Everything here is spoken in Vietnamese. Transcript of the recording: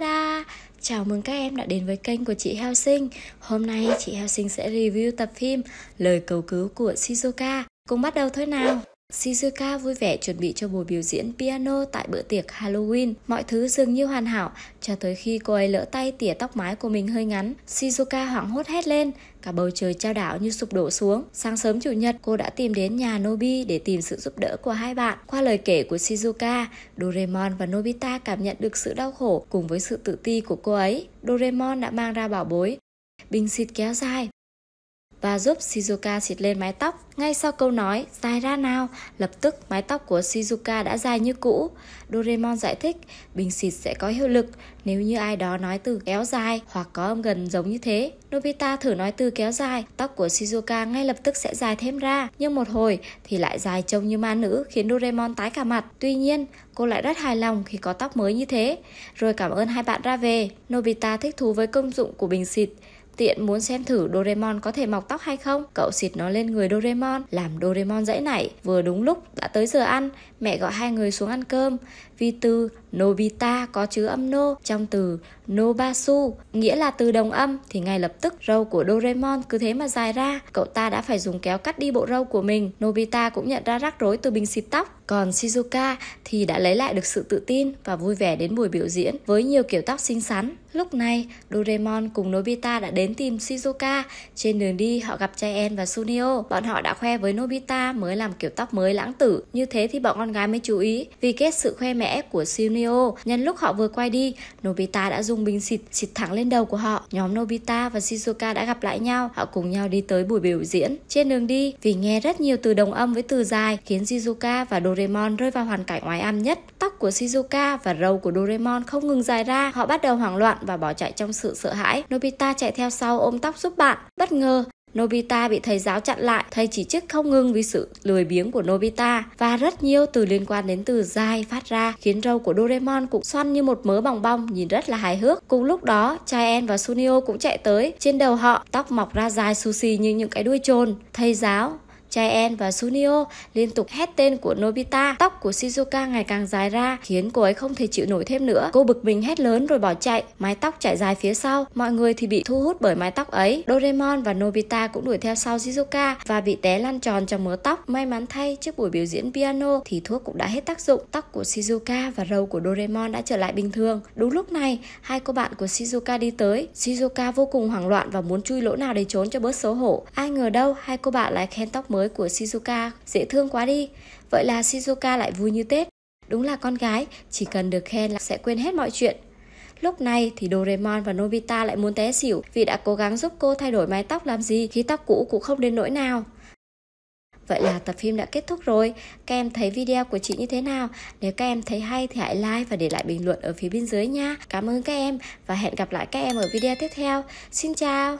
Tada! Chào mừng các em đã đến với kênh của chị Heo Sinh. Hôm nay chị Heo Sinh sẽ review tập phim Lời cầu cứu của Shizuka. Cùng bắt đầu thôi nào! Shizuka vui vẻ chuẩn bị cho buổi biểu diễn piano tại bữa tiệc Halloween. Mọi thứ dường như hoàn hảo, cho tới khi cô ấy lỡ tay tỉa tóc mái của mình hơi ngắn. Shizuka hoảng hốt hét lên, cả bầu trời trao đảo như sụp đổ xuống. Sáng sớm chủ nhật, cô đã tìm đến nhà Nobi để tìm sự giúp đỡ của hai bạn. Qua lời kể của Shizuka, Doraemon và Nobita cảm nhận được sự đau khổ cùng với sự tự ti của cô ấy. Doraemon đã mang ra bảo bối, bình xịt kéo dài và giúp Shizuka xịt lên mái tóc. Ngay sau câu nói, dài ra nào, lập tức mái tóc của Shizuka đã dài như cũ. Doraemon giải thích, bình xịt sẽ có hiệu lực nếu như ai đó nói từ kéo dài hoặc có âm gần giống như thế. Nobita thử nói từ kéo dài, tóc của Shizuka ngay lập tức sẽ dài thêm ra, nhưng một hồi thì lại dài trông như ma nữ khiến Doraemon tái cả mặt. Tuy nhiên, cô lại rất hài lòng khi có tóc mới như thế. Rồi cảm ơn hai bạn ra về. Nobita thích thú với công dụng của bình xịt. Tiện muốn xem thử Doraemon có thể mọc tóc hay không Cậu xịt nó lên người Doraemon Làm Doraemon dãy nảy Vừa đúng lúc đã tới giờ ăn Mẹ gọi hai người xuống ăn cơm Vì từ Nobita có chứa âm nô trong từ Nobasu, nghĩa là từ đồng âm thì ngay lập tức râu của Doraemon cứ thế mà dài ra, cậu ta đã phải dùng kéo cắt đi bộ râu của mình. Nobita cũng nhận ra rắc rối từ bình xịt tóc còn Shizuka thì đã lấy lại được sự tự tin và vui vẻ đến buổi biểu diễn với nhiều kiểu tóc xinh xắn. Lúc này, Doraemon cùng Nobita đã đến tìm Shizuka. Trên đường đi, họ gặp Chaen và Sunio. Bọn họ đã khoe với Nobita mới làm kiểu tóc mới lãng tử. Như thế thì bọn con gái mới chú ý vì kết sự khoe mẽ của Sunio. Nhân lúc họ vừa quay đi, Nobita đã dùng bình xịt xịt thẳng lên đầu của họ. Nhóm Nobita và Shizuka đã gặp lại nhau. Họ cùng nhau đi tới buổi biểu diễn. Trên đường đi, vì nghe rất nhiều từ đồng âm với từ dài khiến Shizuka và Doraemon Doraemon rơi vào hoàn cảnh oái ăn nhất. Tóc của Shizuka và râu của Doraemon không ngừng dài ra, họ bắt đầu hoảng loạn và bỏ chạy trong sự sợ hãi. Nobita chạy theo sau ôm tóc giúp bạn. Bất ngờ, Nobita bị thầy giáo chặn lại, thầy chỉ trích không ngừng vì sự lười biếng của Nobita và rất nhiều từ liên quan đến từ dai phát ra khiến râu của Doraemon cũng xoăn như một mớ bong bong nhìn rất là hài hước. Cùng lúc đó, Chaen và Sunio cũng chạy tới, trên đầu họ tóc mọc ra dài sushi như những cái đuôi trồn. Thầy giáo Chaen và Sunio liên tục hét tên của Nobita. Tóc của Shizuka ngày càng dài ra khiến cô ấy không thể chịu nổi thêm nữa. Cô bực mình hét lớn rồi bỏ chạy. Mái tóc chạy dài phía sau, mọi người thì bị thu hút bởi mái tóc ấy. Doraemon và Nobita cũng đuổi theo sau Shizuka và bị té lăn tròn trong mớ tóc. May mắn thay, trước buổi biểu diễn piano thì thuốc cũng đã hết tác dụng. Tóc của Shizuka và râu của Doraemon đã trở lại bình thường. Đúng lúc này, hai cô bạn của Shizuka đi tới. Shizuka vô cùng hoảng loạn và muốn chui lỗ nào để trốn cho bớt xấu hổ. Ai ngờ đâu, hai cô bạn lại khen tóc mới mới của Shizuka dễ thương quá đi. Vậy là Shizuka lại vui như Tết. Đúng là con gái, chỉ cần được khen là sẽ quên hết mọi chuyện. Lúc này thì Doraemon và Nobita lại muốn té xỉu vì đã cố gắng giúp cô thay đổi mái tóc làm gì khi tóc cũ cũng không đến nỗi nào. Vậy là tập phim đã kết thúc rồi. Các em thấy video của chị như thế nào? Nếu các em thấy hay thì hãy like và để lại bình luận ở phía bên dưới nha. Cảm ơn các em và hẹn gặp lại các em ở video tiếp theo. Xin chào!